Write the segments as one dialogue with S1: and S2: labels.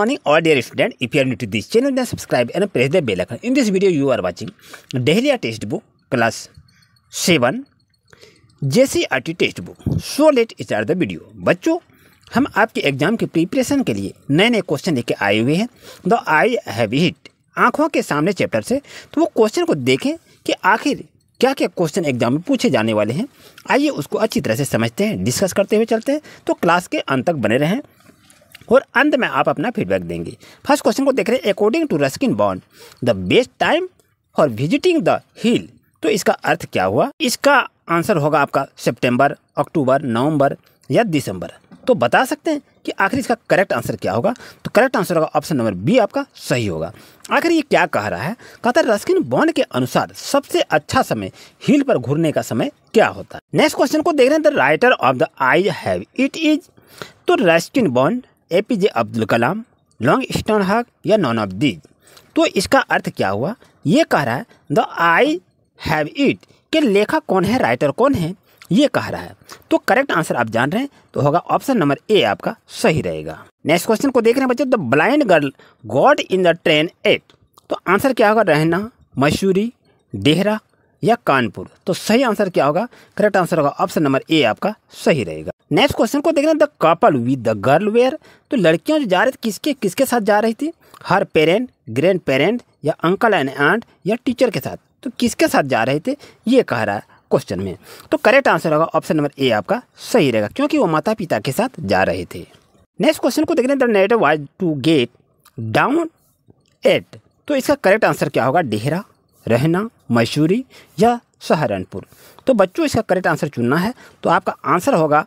S1: morning all dear students. if you are new to this channel then subscribe and press the bell icon in this video you are watching dahlia Book class Seven, JC RT Test Book. so let start the video बच्चों हम आपके exam के preparation के लिए नए नए question लेके आए हुए हैं The eye have hit. आंखों के सामने चैप्टर से तो वो क्वेश्चन को देखें कि आखिर क्या क्या क्वेश्चन एग्जाम में पूछे जाने वाले हैं आइए उसको अच्छी तरह से समझते हैं डिस्कस करते हुए चलते हैं तो क्लास के अंत तक बने रहें और अंत में आप अपना फीडबैक देंगे फर्स्ट क्वेश्चन को देख रहे हैं according to Ruskin Bond the best time for visiting the hill तो इसका अर्थ क्या हुआ इसका आंसर होगा आपका सेप्टेम्बर अक्टूबर नवम्बर या दिसंबर तो बता सकते हैं कि आखिर इसका करेक्ट आंसर क्या होगा तो करेक्ट आंसर होगा ऑप्शन नंबर बी आपका सही होगा आखिर ये क्या कह रहा है कहता है रस्किन बॉन्ड के अनुसार सबसे अच्छा समय हिल पर घूरने का समय क्या होता है नेक्स्ट क्वेश्चन को देख रहे हैं the writer of the eye have it is तो Ruskin Bond A P J Abdul Kalam long stone हक या नॉन ऑफ दीज तो इसका अर्थ क्या हुआ ये कह रहा है द आई हैव इट के लेखक कौन है राइटर कौन है ये कह रहा है तो करेक्ट आंसर आप जान रहे हैं तो होगा ऑप्शन नंबर ए आपका सही रहेगा नेक्स्ट क्वेश्चन को देख रहे हैं बच्चे the blind girl got in the train at तो आंसर क्या होगा रहना मसूरी देहरा या कानपुर तो सही आंसर क्या होगा करेक्ट आंसर होगा ऑप्शन नंबर ए आपका सही रहेगा नेक्स्ट क्वेश्चन को देखना the couple with the girl were तो लड़कियां जो जा रही थी किसके किसके साथ जा रही थी हर पेरेंट ग्रैंड पेरेंट या अंकल एंड आंट या टीचर के साथ तो किसके साथ जा रहे थे ये कह रहा है क्वेश्चन में तो करेक्ट आंसर होगा ऑप्शन नंबर ए आपका सही रहेगा क्योंकि वो माता पिता के साथ जा रहे थे नेक्स्ट क्वेश्चन को देख रहे the native was to get down at तो इसका करेक्ट आंसर क्या होगा डेहरा रहना मशहूरी या सहारनपुर तो बच्चों इसका करेक्ट आंसर चुनना है तो आपका आंसर होगा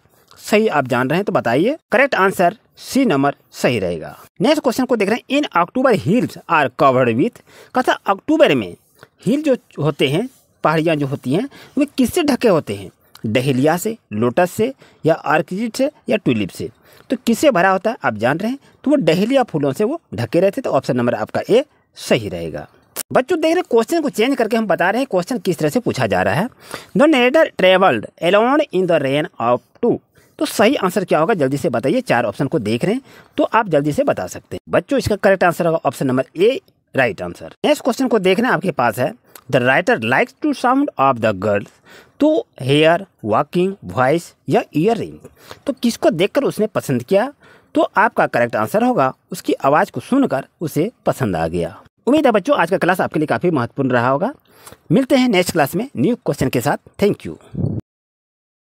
S1: सही आप जान रहे हैं तो बताइए करेक्ट आंसर सी नंबर सही रहेगा नेक्स्ट क्वेश्चन को देख रहे हैं in October hills are covered with कथा अक्टूबर में हिल जो होते हैं पहाड़ियाँ जो होती हैं वे किससे ढके होते हैं डहेलिया से लोटस से या आर्किजिट से या ट्यूलिप से तो किससे भरा होता है आप जान रहे हैं तो वो डहेलिया फूलों से वो ढके रहते तो ऑप्शन नंबर आपका ए सही रहेगा बच्चों देख रहे हैं क्वेश्चन को चेंज करके हम बता रहे हैं क्वेश्चन किस तरह से पूछा जा रहा है the narrator travelled alone in the rain of to तो सही आंसर क्या होगा जल्दी से बताइए चार ऑप्शन को देख रहे हैं तो आप जल्दी से बता सकते हैं बच्चों इसका करेक्ट आंसर होगा option number A right answer next question को देखना आपके पास है the writer likes to sound of the girls तो हेयर वॉकिंग वॉइस या ईयर तो किसको देखकर उसने पसंद किया तो आपका करेक्ट आंसर होगा उसकी आवाज़ को सुनकर उसे पसंद आ गया उम्मीद है बच्चों आज का क्लास आपके लिए काफ़ी महत्वपूर्ण रहा होगा मिलते हैं नेक्स्ट क्लास में न्यू क्वेश्चन के साथ थैंक यू